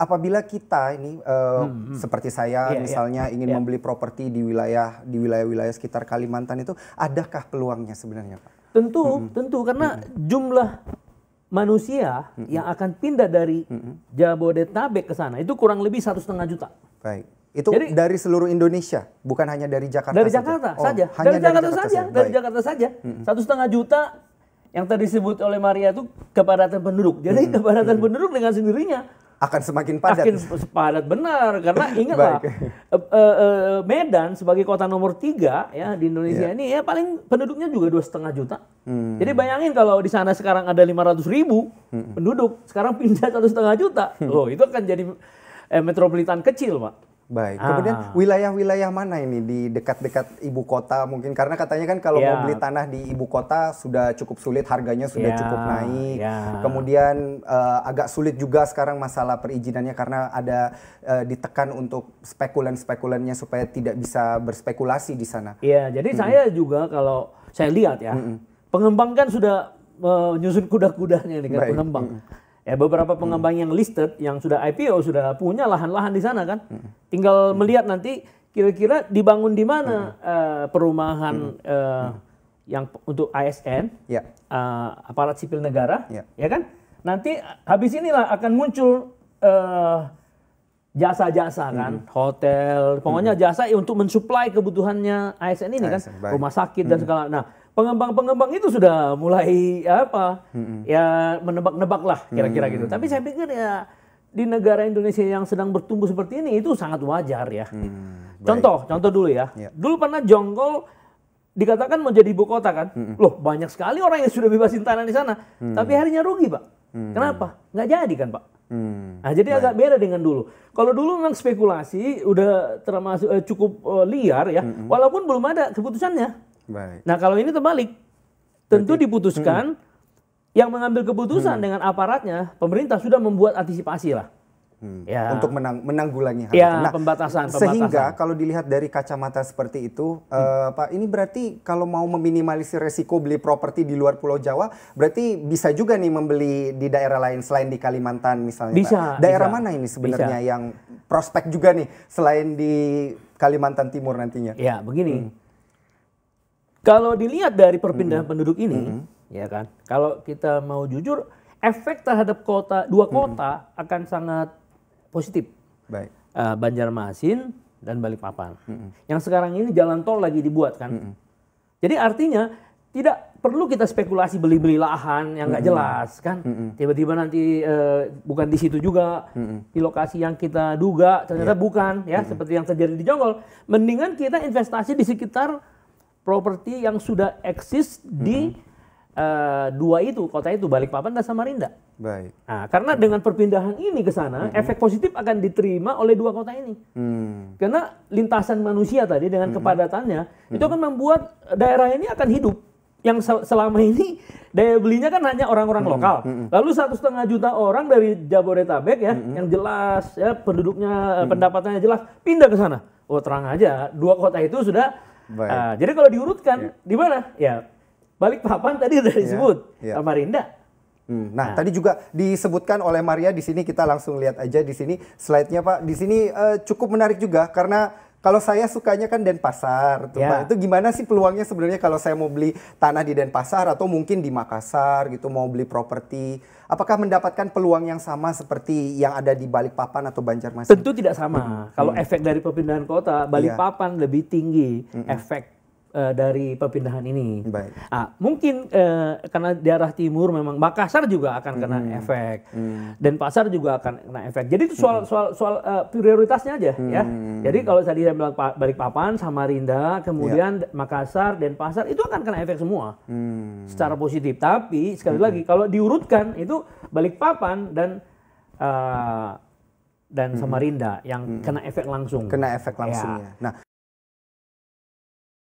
apabila kita ini uh, hmm, hmm. seperti saya yeah, iya. misalnya yeah. ingin yeah. membeli properti di wilayah di wilayah-wilayah sekitar Kalimantan itu adakah peluangnya sebenarnya Pak? Tentu, hmm. hmm. tentu karena hmm. hmm. jumlah manusia hmm, hmm. yang akan pindah dari hmm. Jabodetabek ke sana itu kurang lebih satu setengah juta. Baik. Itu Jadi, dari seluruh Indonesia, bukan hanya dari Jakarta. Dari saja. Jakarta oh, saja. Hanya dari, dari Jakarta, saja. saja. Dari Jakarta saja. Satu setengah juta yang tadi disebut oleh Maria itu kepadatan penduduk. Jadi hmm. kepadatan hmm. penduduk dengan sendirinya akan semakin padat. Akan ya? padat benar karena ingatlah uh, eh, eh, eh, Medan sebagai kota nomor tiga ya di Indonesia yeah. ini ya paling penduduknya juga dua setengah juta. Hmm. Jadi bayangin kalau di sana sekarang ada lima ratus ribu hmm. penduduk, sekarang pindah satu setengah juta, hmm. loh itu akan jadi eh, metropolitan kecil pak. Baik. Ah. Kemudian wilayah-wilayah mana ini di dekat-dekat ibu kota mungkin karena katanya kan kalau yeah. mau ya. beli tanah di ibu kota sudah cukup sulit, harganya sudah yeah. cukup naik. Yeah. Kemudian uh, agak sulit juga sekarang masalah perizinannya karena ada uh, ditekan untuk spekulan-spekulannya supaya tidak bisa berspekulasi di sana. Iya, jadi -hmm. saya juga kalau saya lihat ya, -hmm. pengembang kan sudah eh, menyusun kuda-kudanya nih kan pengembang. -hmm. Ya beberapa hmm. pengembang hmm. yang listed yang sudah IPO sudah punya lahan-lahan di sana kan. Hmm. Tinggal hmm. melihat nanti kira-kira dibangun di mana hmm. uh, perumahan hmm. Uh, hmm. yang untuk ASN, ya. uh, aparat sipil negara, ya. ya kan? Nanti habis inilah akan muncul jasa jasa-jasa kan, hmm. hotel, pokoknya hmm. jasa untuk mensuplai kebutuhannya ASN ini ASN, kan, baik. rumah sakit hmm. dan segala. Nah, pengembang-pengembang itu sudah mulai apa hmm. ya menebak-nebak lah kira-kira hmm. gitu. Tapi saya pikir ya di negara Indonesia yang sedang bertumbuh seperti ini itu sangat wajar ya. Hmm. Baik. Contoh, contoh dulu ya. ya. Dulu pernah Jonggol dikatakan mau jadi ibu kota kan. Hmm. Loh banyak sekali orang yang sudah bebasin tanah di sana, hmm. tapi harinya rugi pak. Hmm. Kenapa? Nggak jadi kan pak. Hmm. Nah jadi Baik. agak beda dengan dulu. Kalau dulu memang spekulasi udah termasuk eh, cukup eh, liar ya, hmm. walaupun belum ada keputusannya. Baik. Nah kalau ini terbalik, tentu Berarti, diputuskan hmm. yang mengambil keputusan hmm. dengan aparatnya, pemerintah sudah membuat antisipasi lah. Hmm. Ya. Untuk menang, menanggulangi hal ya, itu. Nah, pembatasan, pembatasan. Sehingga kalau dilihat dari kacamata seperti itu, hmm. uh, Pak, ini berarti kalau mau meminimalisir resiko beli properti di luar Pulau Jawa, berarti bisa juga nih membeli di daerah lain selain di Kalimantan misalnya. Bisa. Pak. Daerah bisa. mana ini sebenarnya bisa. yang prospek juga nih selain di Kalimantan Timur nantinya? Ya, begini. Hmm kalau dilihat dari perpindahan -hmm. penduduk ini, mm -hmm. ya kan. Kalau kita mau jujur, efek terhadap kota dua kota -hmm. akan sangat positif. Baik. Uh, Banjarmasin dan Balikpapan. -hmm. Yang sekarang ini jalan tol lagi dibuat kan. -hmm. Jadi artinya tidak perlu kita spekulasi beli-beli lahan yang nggak mm -hmm. jelas kan. Tiba-tiba mm -hmm. nanti uh, bukan di situ juga mm -hmm. di lokasi yang kita duga ternyata yeah. bukan ya mm -hmm. seperti yang terjadi di Jonggol. Mendingan kita investasi di sekitar properti yang sudah eksis di uh, dua itu kota itu Balikpapan dan Samarinda. Baik. Nah, karena dengan perpindahan ini ke sana, hmm. efek positif akan diterima oleh dua kota ini. Hmm. Karena lintasan manusia tadi dengan hmm. kepadatannya hmm. itu akan membuat daerah ini akan hidup. Yang selama ini daya belinya kan hanya orang-orang hmm. lokal. Hmm. Lalu satu setengah juta orang dari Jabodetabek ya, hmm. yang jelas ya penduduknya hmm. pendapatannya jelas pindah ke sana. Oh terang aja, dua kota itu sudah Uh, jadi kalau diurutkan yeah. di mana? Ya balik papan tadi udah iya, disebut yeah. Yeah. Samarinda. Hmm. Nah, nah, tadi juga disebutkan oleh Maria di sini kita langsung lihat aja di sini slide-nya Pak. Di sini uh, cukup menarik juga karena kalau saya sukanya kan Denpasar tuh yeah. Pak. Itu gimana sih peluangnya sebenarnya kalau saya mau beli tanah di Denpasar atau mungkin di Makassar gitu mau beli properti, apakah mendapatkan peluang yang sama seperti yang ada di Balikpapan atau Banjarmasin? Tentu tidak sama. Hmm. Kalau hmm. efek dari perpindahan kota, iya. Balikpapan yeah. lebih tinggi hmm. efek uh, dari perpindahan ini. Baik. Nah, mungkin uh, karena daerah timur memang Makassar juga akan kena hmm. efek, hmm. dan pasar juga akan kena efek. Jadi itu soal hmm. soal soal uh, prioritasnya aja hmm. ya. Jadi kalau tadi saya bilang Balikpapan, Samarinda, kemudian ya. Makassar dan pasar itu akan kena efek semua hmm. secara positif. Tapi sekali hmm. lagi kalau diurutkan itu Balikpapan dan uh, dan hmm. Samarinda yang hmm. kena efek langsung. Kena efek ya. langsung ya. Nah,